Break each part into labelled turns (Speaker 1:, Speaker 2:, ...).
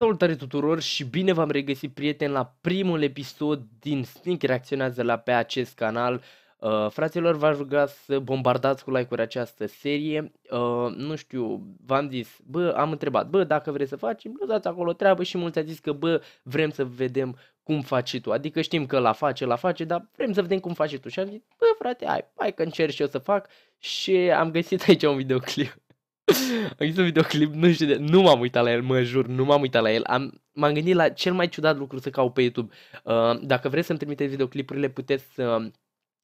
Speaker 1: Salutare tuturor și bine v-am regăsit prieteni la primul episod din Sneak Reacționează la pe acest canal. Uh, fraților, v-aș ruga să bombardați cu like-uri această serie. Uh, nu știu, v-am zis, bă, am întrebat, bă, dacă vreți să facem, lăsați acolo treabă și mulți a zis că, bă, vrem să vedem cum faci tu. Adică știm că la face, la face, dar vrem să vedem cum faci tu. Și am zis, bă, frate, hai, hai că încerc și eu să fac și am găsit aici un videoclip. Am găsit un videoclip, nu știu de... Nu m-am uitat la el, mă jur, nu m-am uitat la el. Am, m-am gândit la cel mai ciudat lucru să caut pe YouTube. Uh, dacă vreți să-mi trimiteți videoclipurile, puteți să uh,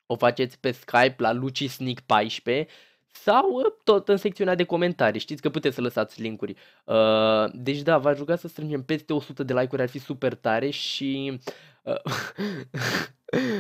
Speaker 1: o faceți pe Skype la lucisnic14 sau uh, tot în secțiunea de comentarii. Știți că puteți să lăsați linkuri. Uh, deci da, v-aș ruga să strângem peste 100 de like-uri, ar fi super tare și... Uh,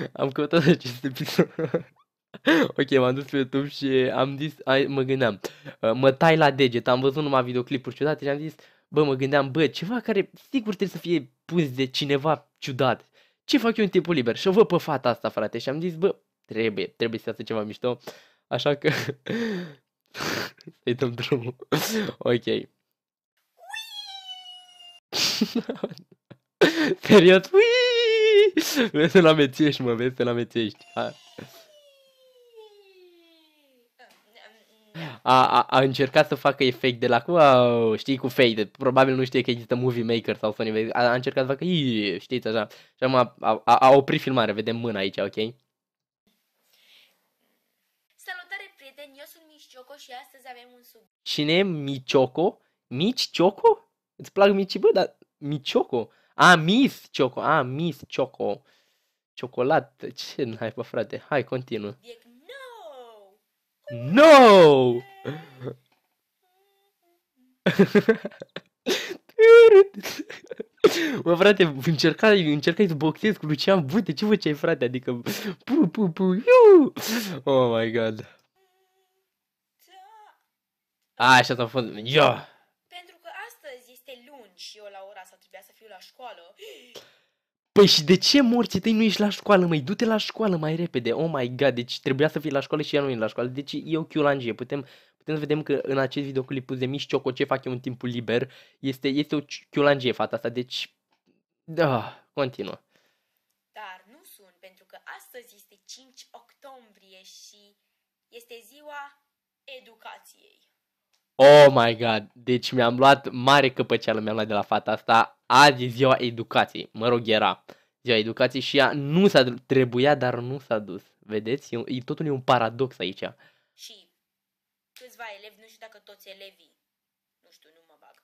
Speaker 1: am căutat acest episod. ok, m-am dus pe YouTube și am zis, ai, mă gândeam, uh, mă tai la deget, am văzut numai videoclipuri ciudate și am zis, bă, mă gândeam, bă, ceva care sigur trebuie să fie pus de cineva ciudat. Ce fac eu în timpul liber? Și o văd pe fata asta, frate, și am zis, bă, trebuie, trebuie să iasă ceva mișto, așa că să-i dăm drumul. ok. Serios? Ui! Vezi la mețești, mă, vezi la mețești. Hai. a, a, a încercat să facă efect de la wow, știi, cu fade, probabil nu știe că există Movie Maker sau Sony, a, a încercat să facă, știți, așa, și am a, a, a oprit filmarea, vedem mâna aici, ok?
Speaker 2: Salutare, prieteni, eu sunt Micioco și astăzi avem un sub.
Speaker 1: Cine e Micioco? Mici Cioco? Îți plac mici, bă, dar Micioco? A, Miss Cioco, a, Miss Cioco. Ciocolat, ce naiba, frate, hai, continuă. E No! Mă, frate, încercai, încercai să boxezi cu Lucian Bute, ce făceai, frate? Adică,
Speaker 2: pu, pu, pu, iu!
Speaker 1: Oh my god. A, așa s-a fost, ia!
Speaker 2: Pentru că astăzi este luni și eu la ora asta trebuia să fiu la școală.
Speaker 1: Păi și de ce morții tăi nu ești la școală, mai Du-te la școală mai repede. Oh my god, deci trebuia să fii la școală și ea nu e la școală. Deci eu chiulangie. Putem, putem să vedem că în acest videoclip de mici Cioco ce fac eu în timpul liber este, este o chiulangie fata asta. Deci,
Speaker 2: da, continuă. Dar nu sunt, pentru că astăzi este 5 octombrie și este ziua educației.
Speaker 1: Oh my god, deci mi-am luat mare căpăceală, mi-am luat de la fata asta, azi e ziua educației, mă rog era ziua educației și ea nu s-a dus, trebuia, dar nu s-a dus, vedeți? E, e, totul e un paradox aici. Și
Speaker 2: câțiva elevi, nu știu dacă toți elevii, nu știu, nu mă bag,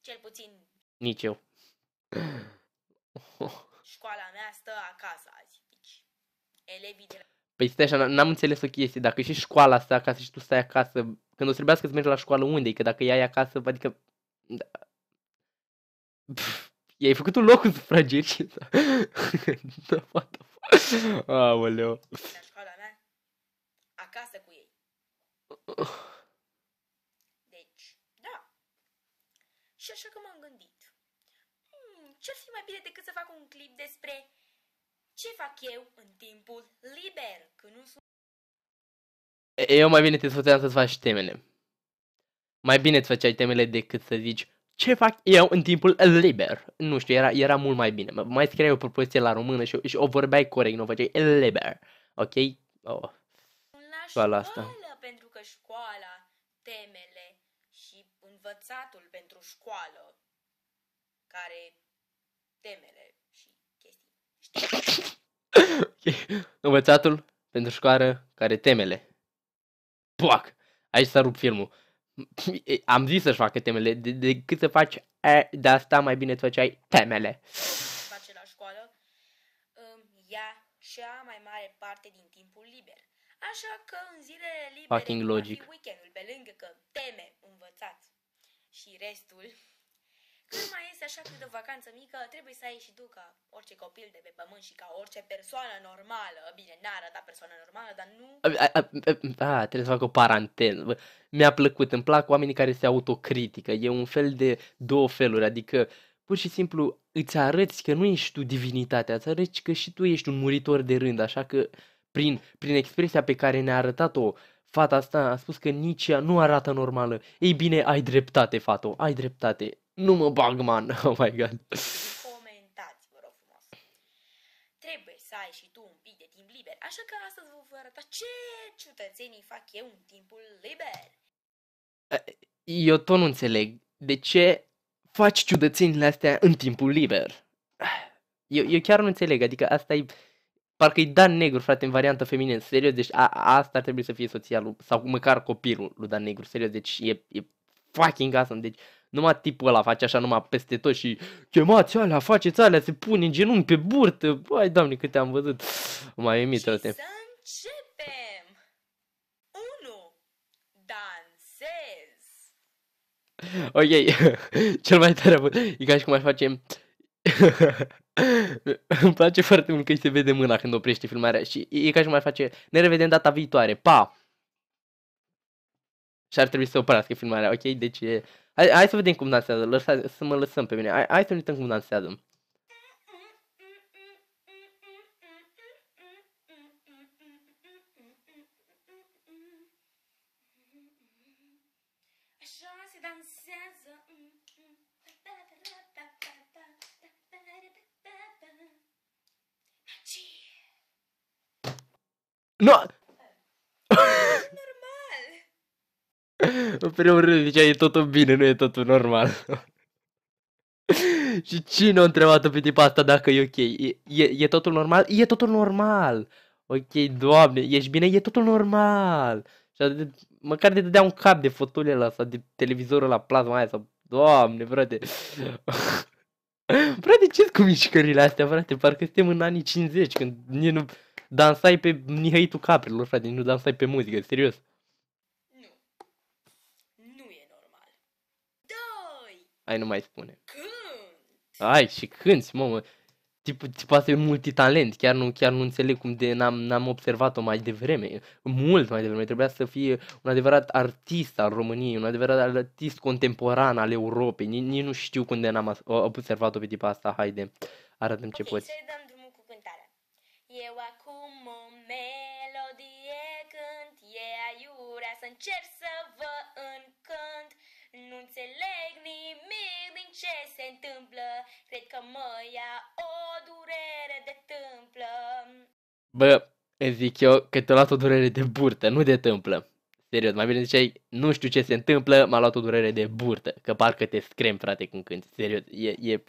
Speaker 2: cel puțin...
Speaker 1: Nici eu. Școala mea stă acasă azi, deci elevii de la... Păi stai așa, n-am înțeles o chestie, dacă și școala asta acasă și tu stai acasă, când o să trebuiască să mergi la școală, unde Că dacă ea e acasă, adică... Da. Pff, i-ai făcut un loc cu sufragerii? Da. da, what da, fuck? Aoleu. La școala mea, acasă cu ei. Deci, da. Și așa că m-am gândit. Hmm, ce-ar fi mai bine decât să fac un clip despre ce fac eu în timpul liber că nu sunt... Eu mai bine te sfătuiam să-ți faci temele. Mai bine îți făceai temele decât să zici ce fac eu în timpul liber. Nu știu, era, era mult mai bine. Mai scrieai o propoziție la română și, și o vorbeai corect, nu o făceai liber. Ok? Oh. La școală asta. pentru că școala, temele și învățatul pentru școală, care temele Învățatul pentru școală care temele. Poac! Aici s-a rupt filmul. Am zis să-și facă temele. De, de cât să faci e, de asta mai bine îți făceai temele. Face la școală ia
Speaker 2: cea mai mare parte din timpul liber. Așa că în zilele libere
Speaker 1: Fucking logic.
Speaker 2: weekendul pe lângă că teme învățați și restul nu mai este așa cât de vacanță mică, trebuie să ai și tu ca orice copil de pe pământ și ca orice persoană normală. Bine, n ar
Speaker 1: da persoană normală, dar nu... A, a, a, a, da, trebuie să fac o parantenă. Mi-a plăcut, îmi plac oamenii care se autocritică. E un fel de două feluri, adică pur și simplu îți arăți că nu ești tu divinitatea, îți arăți că și tu ești un muritor de rând, așa că prin, prin expresia pe care ne-a arătat-o fata asta a spus că nici ea nu arată normală. Ei bine, ai dreptate, fato, ai dreptate. Nu mă bag, man. Oh my god. Comentați, vă rog frumos. Trebuie să ai și tu un pic
Speaker 2: de timp liber, așa că astăzi vă voi arăta ce ciutățenii fac eu în timpul liber.
Speaker 1: Eh, eu tot nu înțeleg. De ce faci ciudățenile astea în timpul liber? Eu, eu chiar nu înțeleg, adică asta e... Parcă e Dan Negru, frate, în variantă feminină, serios, deci a, asta ar trebui să fie soția lui, sau măcar copilul lui Dan Negru, serios, deci e, e fucking awesome, deci numai tipul ăla face așa numai peste tot și chemați alea, faceți alea, se pune în genunchi pe burtă. Băi, doamne, câte am văzut. Mai emit, Și răte. să
Speaker 2: începem!
Speaker 1: Dansez! Ok, cel mai tare a e ca și cum aș face... Îmi place foarte mult că îi se vede mâna când oprește filmarea și e ca și cum ar face Ne revedem data viitoare, pa! Și ar trebui să oprească filmarea, ok? Deci e... Hai să vedem cum dansează. Lăsa, să mă lăsăm pe mine. Hai, hai să ne uităm cum dansează. No! primul rând zicea, e totul bine, nu e totul normal. și cine a întrebat pe tipa asta dacă e ok? E, e, e totul normal? E totul normal! Ok, doamne, ești bine? E totul normal! Și atât, măcar de dădea un cap de fotole la sau de televizorul la plasma aia sau... Doamne, frate! frate, ce cu mișcările astea, frate? Parcă suntem în anii 50, când nu dansai pe nihăitul caprilor, frate, nu dansai pe muzică, serios. Ai nu mai spune. Când? Ai și când, mă, mă. Tip, tip asta e un multitalent, chiar nu, chiar nu înțeleg cum de n-am, n-am observat-o mai devreme, mult mai devreme. Trebuia să fie un adevărat artist al României, un adevărat artist contemporan al Europei. Nici, nici nu știu cum de n-am observat-o pe tipul asta, haide, arătăm ce okay, poți. să dăm drumul cu cântarea. Eu acum o
Speaker 2: melodie cânt, e aiurea să încerc să vă încânt. Nu înțeleg nimic din ce se întâmplă, cred că mă ia o
Speaker 1: durere de tâmplă. Bă, zic eu că te-a luat o durere de burtă, nu de tâmplă. Serios, mai bine ziceai, nu știu ce se întâmplă, m-a luat o durere de burtă. Că parcă te screm, frate, când cânti. Serios, e, e,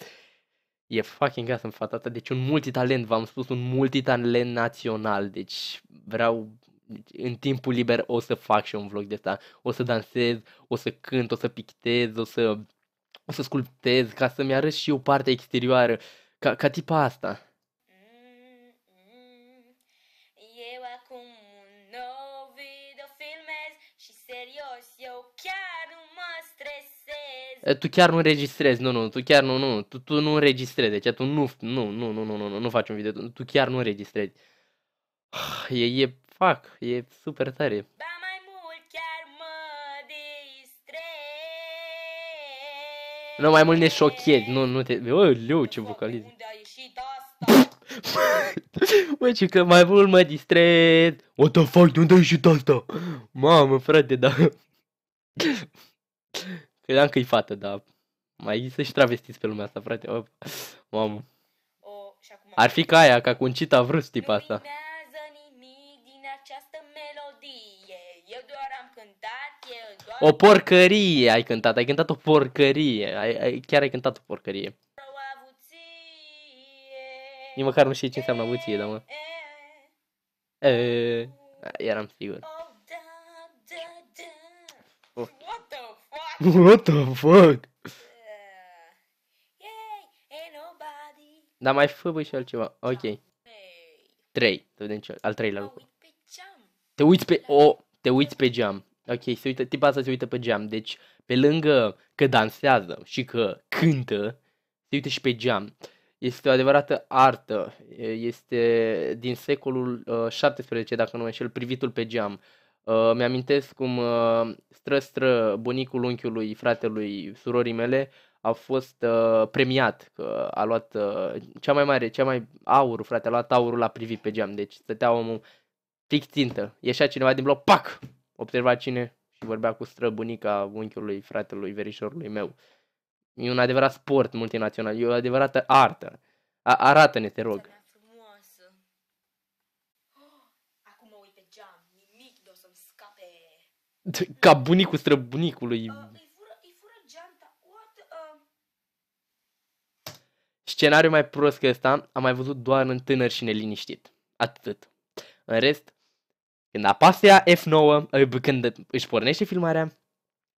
Speaker 1: e fucking în fata asta. Deci un multitalent, v-am spus, un multitalent național. Deci vreau în timpul liber o să fac și un vlog de asta. O să dansez, o să cânt, o să pictez, o să, o să sculptez ca să-mi arăt și eu partea exterioară, ca, ca tipa asta. Mm-hmm. Eu acum filmez și serios, eu chiar nu mă stresez. Tu chiar nu înregistrezi, nu, nu, tu chiar nu, nu, tu, tu nu înregistrezi, deci tu nu, nu, nu, nu, nu, nu, nu, nu faci un video, tu chiar nu înregistrezi. Ah, e, e fac, e super tare. Ba mai mult chiar mă distrez. Nu, mai mult ne șochezi, nu, nu te... Bă, leu, ce vocaliz. Unde ce că mai mult mă distrez. What the fuck, de unde a ieșit asta? Mamă, frate, da. Credeam că-i fată, da. Mai există și travestiți pe lumea asta, frate. Mamă. Ar fi ca aia, ca un cita vrut tipa asta. Lumina. O porcărie ai cântat, ai cântat o porcărie, ai, ai, chiar ai cântat o porcărie. Nici măcar nu știi ce înseamnă avuție, dar mă. E, eram sigur. Oh. What the fuck? Dar mai fă bă, și altceva. Ok. Trei, Să vedem ce al treilea lucru. Te uiți pe... O, oh, te uiți pe geam. Ok, se uită, tipa asta se uită pe geam. Deci, pe lângă că dansează și că cântă, se uită și pe geam. Este o adevărată artă. Este din secolul uh, 17, dacă nu mă înșel, privitul pe geam. Uh, mi-amintesc cum uh, stră-stră bunicul unchiului, fratelui, surorii mele a fost uh, premiat, că a luat uh, cea mai mare, cea mai aur, frate, a luat aurul la privit pe geam, deci stătea omul fix țintă. Ieșea cineva din bloc, pac, observa cine și vorbea cu străbunica unchiului, fratelui, verișorului meu. E un adevărat sport multinațional, e o adevărată artă. A- arată-ne, te rog. Ca bunicul străbunicului. Uh, uh? Scenariul mai prost că ăsta am mai văzut doar în tânăr și neliniștit. Atât. În rest, când apasă F9, ă, când își pornește filmarea,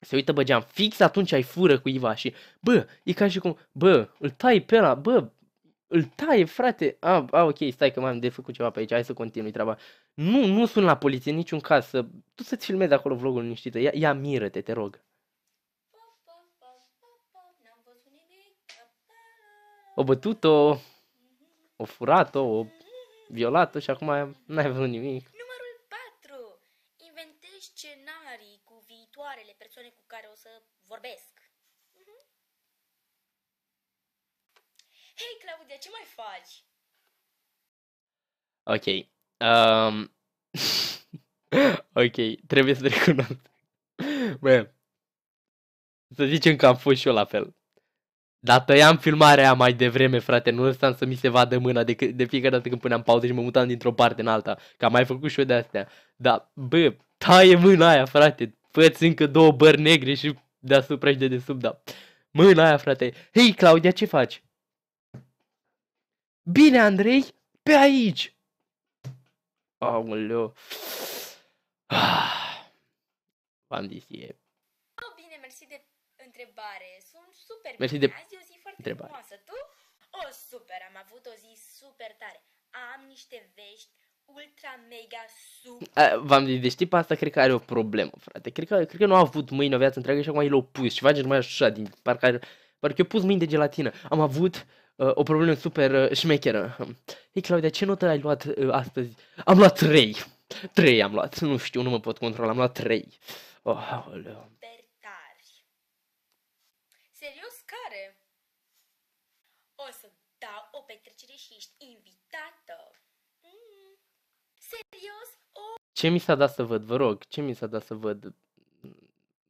Speaker 1: se uită pe geam, fix atunci ai fură cuiva și, bă, e ca și cum, bă, îl tai pe ăla, bă, îl tai, frate, a, a, ok, stai că m-am de făcut ceva pe aici, hai să continui treaba. Nu, nu sun la poliție niciun caz, să, tu să-ți filmezi acolo vlogul liniștită, ia, ia miră-te, te rog. O bătut-o, o furat-o, o violat-o și acum n-ai văzut nimic. persoane cu
Speaker 2: care o să vorbesc. Mhm. Hei, Claudia, ce mai faci?
Speaker 1: Ok. Um... ok, trebuie să recunosc. Bă, să zicem că am fost și eu la fel. Dar tăiam filmarea mai devreme, frate, nu lăsam să mi se vadă mâna de, de fiecare dată când puneam pauză și mă mutam dintr-o parte în alta. Că am mai făcut și eu de astea. Dar, bă, taie mâna aia, frate făți încă două bări negre și deasupra și de desubt, da. Mâna aia, frate. Hei, Claudia, ce faci? Bine, Andrei, pe aici! Aoleu. Ah. V-am zis, e... Oh, bine, mersi de
Speaker 2: întrebare. Sunt super mersi bine. De... Azi e o zi foarte întrebare. frumoasă. Tu? O, oh, super, am avut o zi super tare.
Speaker 1: Am niște vești ultra mega super. V-am zis, deci tipa asta cred că are o problemă, frate. Cred că, cred că nu a avut mâini o viață întreagă și acum el o pus și face numai așa, din, parcă, are, parcă eu pus mâini de gelatină. Am avut uh, o problemă super uh, șmecheră. Hei, Claudia, ce notă ai luat uh, astăzi? Am luat 3. 3 am luat, nu știu, nu mă pot controla, am luat 3. Oh,
Speaker 2: aoleu. Bertari. Serios, care? O să
Speaker 1: dau o petrecere și ești invit Serios? Oh! Ce mi s-a dat să văd, vă rog, ce mi s-a dat să văd?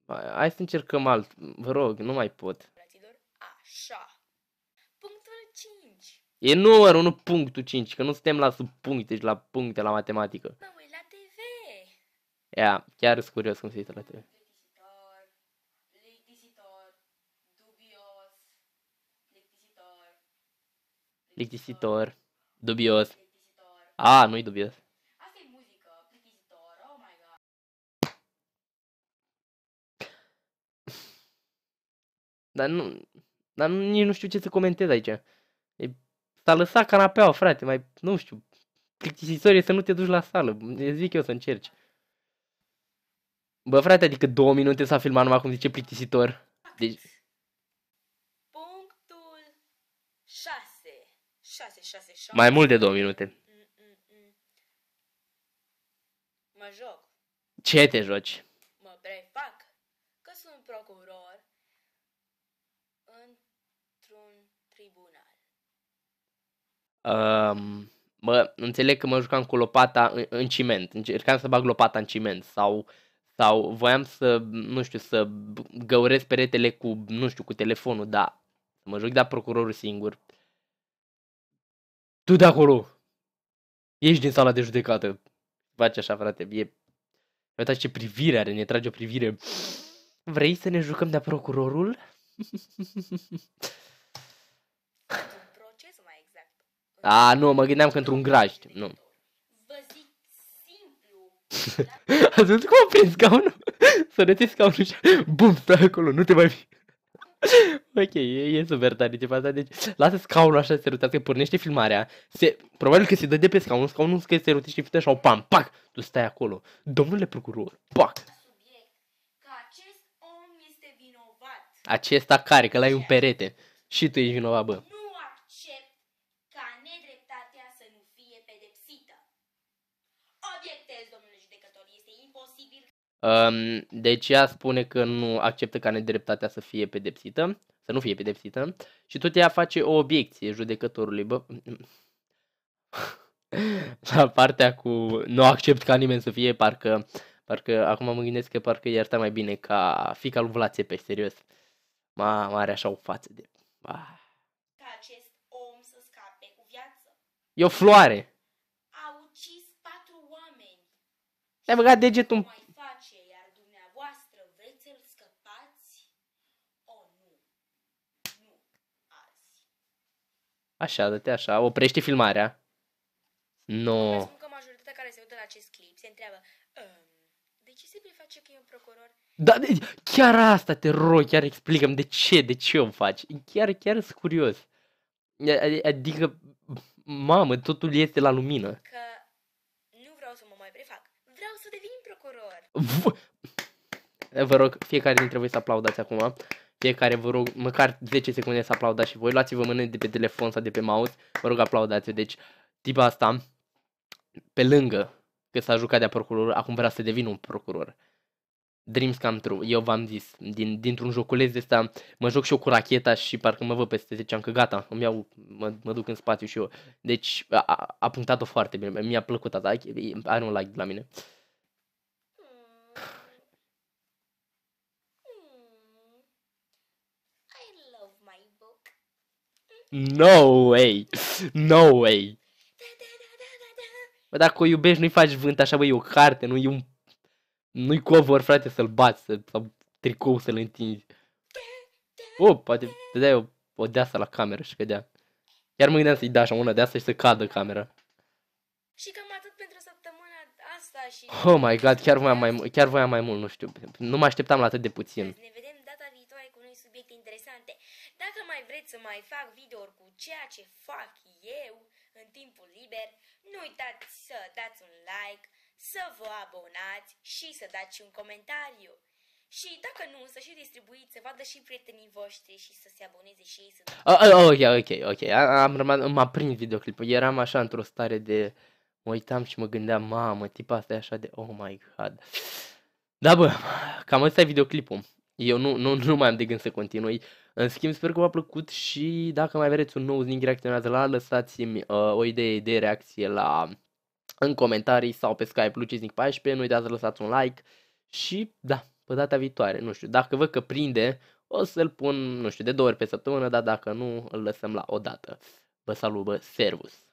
Speaker 1: Hai să încercăm alt, vă rog, nu mai pot. Așa. Punctul 5. E numărul, nu punctul 5, că nu suntem la subpuncte și la puncte, la matematică. Mă uit la TV. Ia, chiar sunt curios cum se uită la TV. Lictisitor, dubios. A, ah, nu-i dubios. Dar nu, dar nici nu știu ce să comentez aici. E, s-a lăsat canapeaua, frate, mai, nu știu, plictisitor e să nu te duci la sală, zic eu să încerci. Bă, frate, adică două minute s-a filmat numai cum zice plictisitor. Deci... Punctul 6. 6, 6, 6. Mai mult de două minute. Mm, mm, mm. Mă joc. Ce te joci? mă, înțeleg că mă jucam cu lopata în, în ciment, încercam să bag lopata în ciment sau, sau voiam să, nu știu, să găuresc peretele cu, nu știu, cu telefonul, da, mă joc, da, procurorul singur. Tu de acolo! Ești din sala de judecată. faci așa, frate, e... Uitați ce privire are, ne trage o privire. Vrei să ne jucăm de procurorul? A, nu, mă gândeam că într-un graj, nu. Vă zic simplu. Ați văzut cum a prins scaunul? Să scaunul și bum, stai acolo, nu te mai fi. ok, e, e super tare ce asta, deci lasă scaunul așa să se rotească, pornește filmarea, se, probabil că se dă de pe scaun, scaunul să se rutește și așa, pam, pac, tu stai acolo, domnule procuror, pac. Acesta care, că l-ai un perete și tu ești vinovat, bă. Nu Um, deci ea spune că nu acceptă ca nedreptatea să fie pedepsită, să nu fie pedepsită, și tot ea face o obiecție judecătorului. Bă, la partea cu nu accept ca nimeni să fie, parcă, parcă acum mă gândesc că parcă i-ar mai bine ca fica lui Vlațe pe serios. Ma, are așa o față de... Ba. Ca acest om să scape cu viață. E o floare. A ucis patru oameni. Te-ai băgat degetul
Speaker 2: Așa, dă-te așa, oprește filmarea. Nu. No. că majoritatea care se uită la acest clip se întreabă ehm, De ce se preface că e un procuror? Da,
Speaker 1: de, chiar asta te rog, chiar explicăm de ce, de ce o faci. Chiar, chiar sunt curios. Adică, mamă, totul este la lumină. Că nu vreau să mă mai prefac. Vreau să devin procuror. V- Vă rog, fiecare dintre voi să aplaudați acum. Fiecare vă rog, măcar 10 secunde să aplaudați și voi. Luați-vă mâna de pe telefon sau de pe mouse. Vă rog, aplaudați-o. Deci, tipa asta, pe lângă că s-a jucat de procuror, acum vrea să devină un procuror. Dreams come true, eu v-am zis, din, dintr-un joculeț de ăsta, mă joc și eu cu racheta și parcă mă văd peste 10 ani, că gata, îmi iau, mă, mă duc în spațiu și eu. Deci a, a punctat-o foarte bine, mi-a plăcut asta, are un like la mine. Uh, No way! No way! Bă, dacă o iubești, nu-i faci vânt așa, bă, e o carte, nu i un... Nu-i cover, frate, să-l bați, să, sau tricou să-l întingi. Oh, poate te dai o, o deasă la cameră și cădea. Iar mă gândeam să-i dai așa una deasă și să cadă camera.
Speaker 2: Și cam atât pentru săptămâna asta și...
Speaker 1: Oh my god, chiar voiam mai, chiar voiam mai mult, nu știu. Nu mă așteptam la atât de puțin.
Speaker 2: Ne vedem. Dacă mai vreți să mai fac videouri cu ceea ce fac eu în timpul liber, nu uitați să dați un like, să vă abonați și să dați un comentariu. Și dacă nu, să și distribuiți, să vadă și prietenii voștri și să se aboneze și ei să... Oh, oh,
Speaker 1: ok, ok, ok, am rămas, m-a prins videoclipul, eram așa într-o stare de... Mă uitam și mă gândeam, mamă, tipa asta e așa de... Oh my god... Da, bă, cam ăsta e videoclipul. Eu nu, nu, nu mai am de gând să continui. În schimb, sper că v-a plăcut și dacă mai vreți un nou link reacționează la, lăsați-mi uh, o idee de reacție la în comentarii sau pe Skype luciznic14, nu uitați să lăsați un like și da, pe data viitoare, nu știu, dacă văd că prinde, o să-l pun, nu știu, de două ori pe săptămână, dar dacă nu, îl lăsăm la o dată. Vă salut, bă, servus!